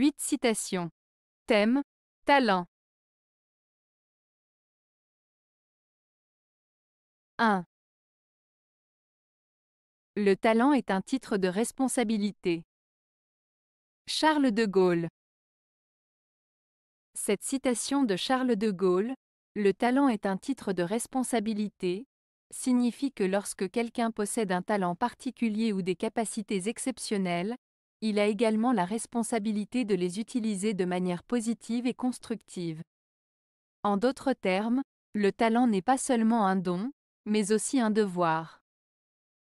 8 citations. Thème Talent. 1. Le talent est un titre de responsabilité. Charles de Gaulle. Cette citation de Charles de Gaulle, Le talent est un titre de responsabilité, signifie que lorsque quelqu'un possède un talent particulier ou des capacités exceptionnelles, il a également la responsabilité de les utiliser de manière positive et constructive. En d'autres termes, le talent n'est pas seulement un don, mais aussi un devoir.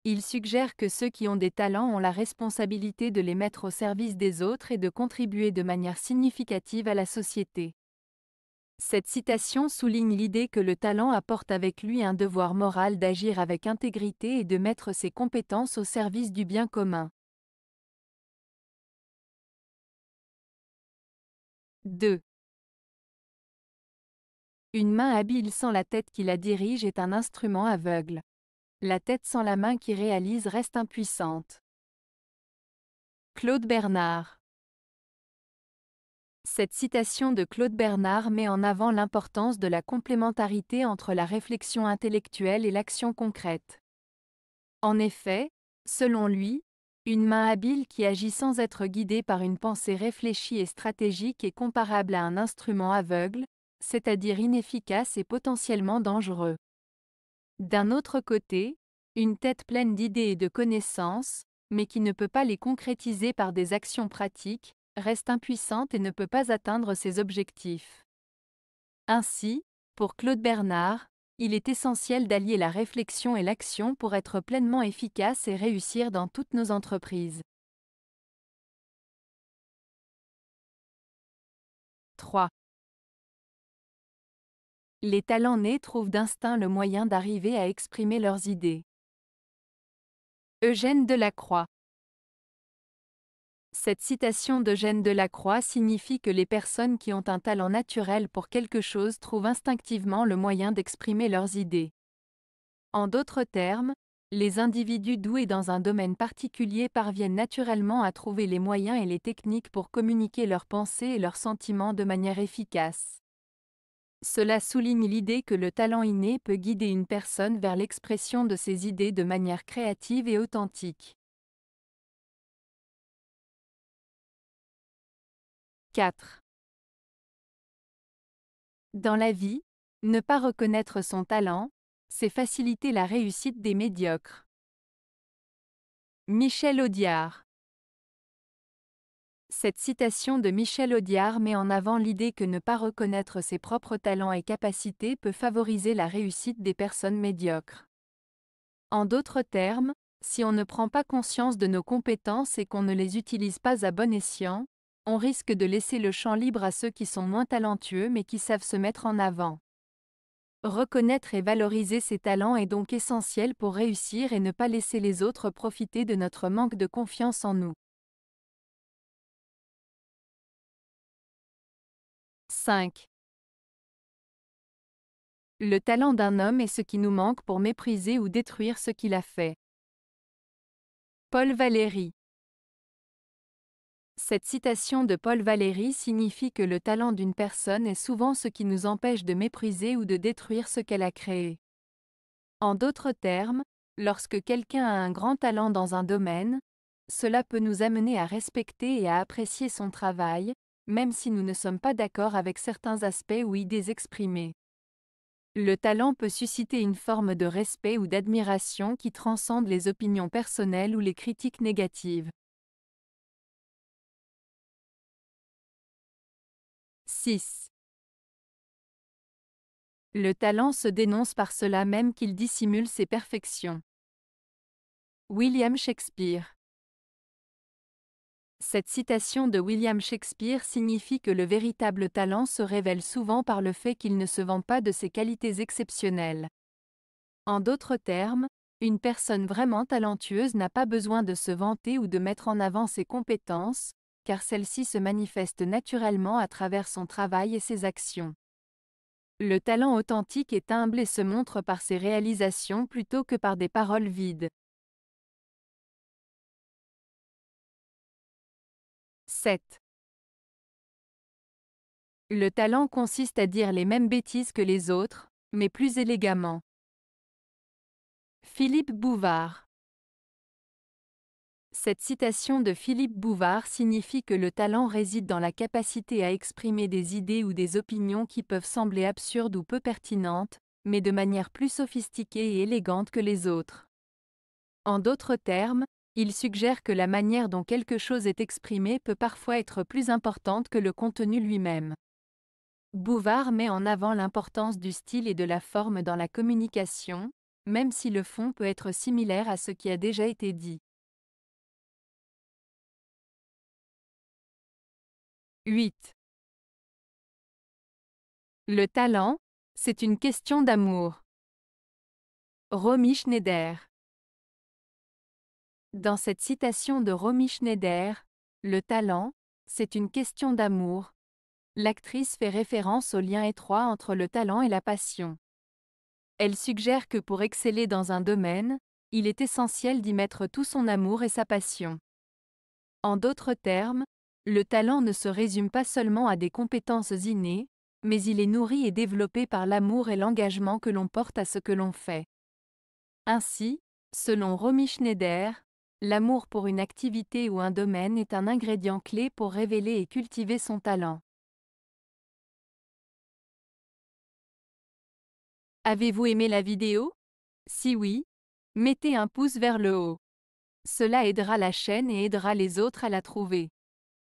Il suggère que ceux qui ont des talents ont la responsabilité de les mettre au service des autres et de contribuer de manière significative à la société. Cette citation souligne l'idée que le talent apporte avec lui un devoir moral d'agir avec intégrité et de mettre ses compétences au service du bien commun. 2. Une main habile sans la tête qui la dirige est un instrument aveugle. La tête sans la main qui réalise reste impuissante. Claude Bernard Cette citation de Claude Bernard met en avant l'importance de la complémentarité entre la réflexion intellectuelle et l'action concrète. En effet, selon lui, une main habile qui agit sans être guidée par une pensée réfléchie et stratégique est comparable à un instrument aveugle, c'est-à-dire inefficace et potentiellement dangereux. D'un autre côté, une tête pleine d'idées et de connaissances, mais qui ne peut pas les concrétiser par des actions pratiques, reste impuissante et ne peut pas atteindre ses objectifs. Ainsi, pour Claude Bernard, il est essentiel d'allier la réflexion et l'action pour être pleinement efficace et réussir dans toutes nos entreprises. 3. Les talents nés trouvent d'instinct le moyen d'arriver à exprimer leurs idées. Eugène Delacroix cette citation d'Eugène Delacroix signifie que les personnes qui ont un talent naturel pour quelque chose trouvent instinctivement le moyen d'exprimer leurs idées. En d'autres termes, les individus doués dans un domaine particulier parviennent naturellement à trouver les moyens et les techniques pour communiquer leurs pensées et leurs sentiments de manière efficace. Cela souligne l'idée que le talent inné peut guider une personne vers l'expression de ses idées de manière créative et authentique. 4. Dans la vie, ne pas reconnaître son talent, c'est faciliter la réussite des médiocres. Michel Audiard Cette citation de Michel Audiard met en avant l'idée que ne pas reconnaître ses propres talents et capacités peut favoriser la réussite des personnes médiocres. En d'autres termes, si on ne prend pas conscience de nos compétences et qu'on ne les utilise pas à bon escient, on risque de laisser le champ libre à ceux qui sont moins talentueux mais qui savent se mettre en avant. Reconnaître et valoriser ses talents est donc essentiel pour réussir et ne pas laisser les autres profiter de notre manque de confiance en nous. 5. Le talent d'un homme est ce qui nous manque pour mépriser ou détruire ce qu'il a fait. Paul Valéry cette citation de Paul Valéry signifie que le talent d'une personne est souvent ce qui nous empêche de mépriser ou de détruire ce qu'elle a créé. En d'autres termes, lorsque quelqu'un a un grand talent dans un domaine, cela peut nous amener à respecter et à apprécier son travail, même si nous ne sommes pas d'accord avec certains aspects ou idées exprimées. Le talent peut susciter une forme de respect ou d'admiration qui transcende les opinions personnelles ou les critiques négatives. 6. Le talent se dénonce par cela même qu'il dissimule ses perfections. William Shakespeare Cette citation de William Shakespeare signifie que le véritable talent se révèle souvent par le fait qu'il ne se vend pas de ses qualités exceptionnelles. En d'autres termes, une personne vraiment talentueuse n'a pas besoin de se vanter ou de mettre en avant ses compétences, car celle-ci se manifeste naturellement à travers son travail et ses actions. Le talent authentique est humble et se montre par ses réalisations plutôt que par des paroles vides. 7. Le talent consiste à dire les mêmes bêtises que les autres, mais plus élégamment. Philippe Bouvard cette citation de Philippe Bouvard signifie que le talent réside dans la capacité à exprimer des idées ou des opinions qui peuvent sembler absurdes ou peu pertinentes, mais de manière plus sophistiquée et élégante que les autres. En d'autres termes, il suggère que la manière dont quelque chose est exprimé peut parfois être plus importante que le contenu lui-même. Bouvard met en avant l'importance du style et de la forme dans la communication, même si le fond peut être similaire à ce qui a déjà été dit. 8. Le talent, c'est une question d'amour. Romy Schneider. Dans cette citation de Romy Schneider, le talent, c'est une question d'amour. L'actrice fait référence au lien étroit entre le talent et la passion. Elle suggère que pour exceller dans un domaine, il est essentiel d'y mettre tout son amour et sa passion. En d'autres termes, le talent ne se résume pas seulement à des compétences innées, mais il est nourri et développé par l'amour et l'engagement que l'on porte à ce que l'on fait. Ainsi, selon Romy Schneider, l'amour pour une activité ou un domaine est un ingrédient clé pour révéler et cultiver son talent. Avez-vous aimé la vidéo Si oui, mettez un pouce vers le haut. Cela aidera la chaîne et aidera les autres à la trouver.